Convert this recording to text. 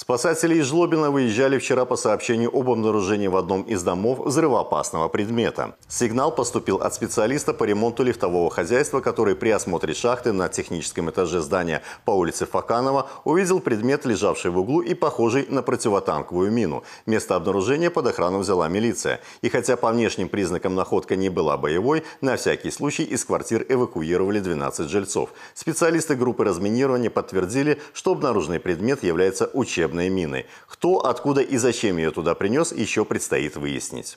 Спасатели из Жлобина выезжали вчера по сообщению об обнаружении в одном из домов взрывоопасного предмета. Сигнал поступил от специалиста по ремонту лифтового хозяйства, который при осмотре шахты на техническом этаже здания по улице Факанова увидел предмет, лежавший в углу и похожий на противотанковую мину. Место обнаружения под охрану взяла милиция. И хотя по внешним признакам находка не была боевой, на всякий случай из квартир эвакуировали 12 жильцов. Специалисты группы разминирования подтвердили, что обнаруженный предмет является учебным волшебной мины. Кто, откуда и зачем ее туда принес, еще предстоит выяснить.